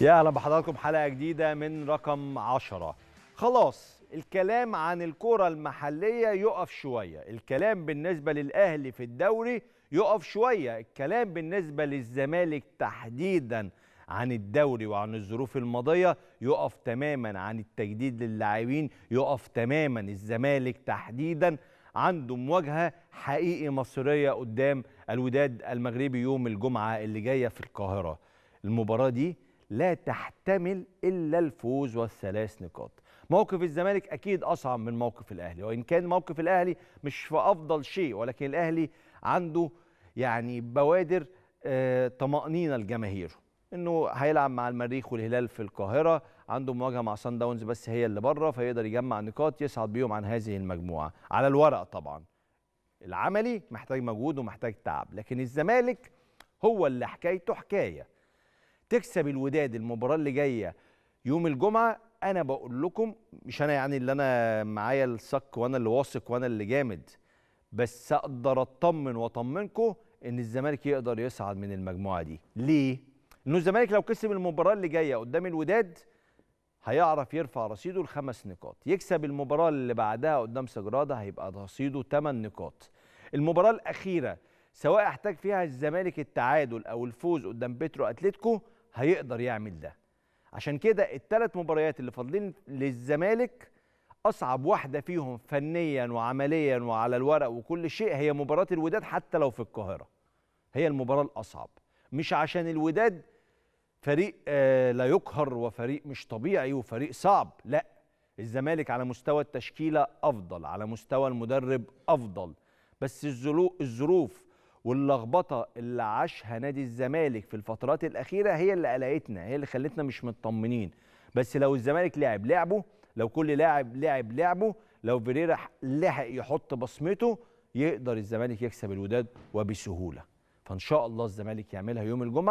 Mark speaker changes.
Speaker 1: يا اهلا بحضراتكم حلقه جديده من رقم 10 خلاص الكلام عن الكره المحليه يقف شويه الكلام بالنسبه للاهلي في الدوري يقف شويه الكلام بالنسبه للزمالك تحديدا عن الدوري وعن الظروف الماضيه يقف تماما عن التجديد للاعبين يقف تماما الزمالك تحديدا عنده مواجهه حقيقي مصريه قدام الوداد المغربي يوم الجمعه اللي جايه في القاهره المباراه دي لا تحتمل إلا الفوز والثلاث نقاط موقف الزمالك أكيد أصعب من موقف الأهلي وإن كان موقف الأهلي مش في أفضل شيء ولكن الأهلي عنده يعني بوادر آه، طمأنينة لجماهيره انه هيلعب مع المريخ والهلال في القاهره عنده مواجهه مع سان داونز بس هي اللي بره فيقدر يجمع نقاط يصعد بيهم عن هذه المجموعه على الورق طبعا العملي محتاج مجهود ومحتاج تعب لكن الزمالك هو اللي حكايته حكايه تكسب الوداد المباراه اللي جايه يوم الجمعه انا بقول لكم مش انا يعني اللي انا معايا الصك وانا اللي واثق وانا اللي جامد بس اقدر اطمن واطمنكم ان الزمالك يقدر يصعد من المجموعه دي ليه انه الزمالك لو كسب المباراه اللي جايه قدام الوداد هيعرف يرفع رصيده لخمس نقاط يكسب المباراه اللي بعدها قدام سجراده هيبقى رصيده ثمان نقاط المباراه الاخيره سواء احتاج فيها الزمالك التعادل او الفوز قدام بترو اتلتيكو هيقدر يعمل ده عشان كده الثلاث مباريات اللي فاضلين للزمالك اصعب واحده فيهم فنيا وعمليا وعلى الورق وكل شيء هي مباراه الوداد حتى لو في القاهره هي المباراه الاصعب مش عشان الوداد فريق آه، لا يقهر وفريق مش طبيعي وفريق صعب لا الزمالك على مستوى التشكيله افضل على مستوى المدرب افضل بس الظروف واللخبطه اللي عاشها نادي الزمالك في الفترات الاخيره هي اللي قلقتنا هي اللي خلتنا مش مطمنين بس لو الزمالك لعب لعبه لو كل لاعب لعب لعبه لو فيريرا لحق يحط بصمته يقدر الزمالك يكسب الوداد وبسهوله فان شاء الله الزمالك يعملها يوم الجمعه